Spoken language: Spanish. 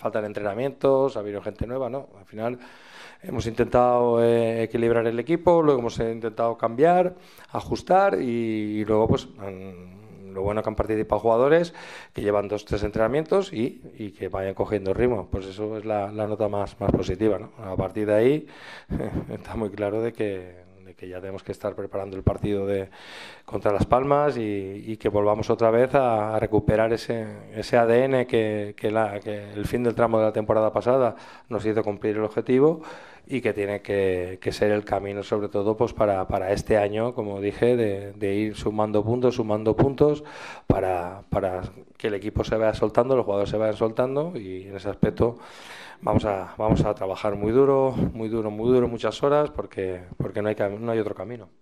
Faltan entrenamientos, ha habido gente nueva, ¿no? Al final hemos intentado eh, equilibrar el equipo, luego hemos intentado cambiar, ajustar y, luego pues... Mm, lo bueno que han participado jugadores que llevan dos, tres entrenamientos y, y que vayan cogiendo ritmo. Pues eso es la, la nota más, más positiva. ¿no? A partir de ahí está muy claro de que, que ya tenemos que estar preparando el partido de, contra Las Palmas y, que volvamos otra vez a, recuperar ese, ese ADN que, la, que, el fin del tramo de la temporada pasada nos hizo cumplir el objetivo y que tiene que, ser el camino sobre todo pues para, para este año, como dije, de, ir sumando puntos, sumando puntos para, para que el equipo se vaya soltando, los jugadores se vayan soltando y en ese aspecto vamos a, vamos a trabajar muy duro, muy duro, muy duro, muchas horas porque, porque no hay que no hay otro camino.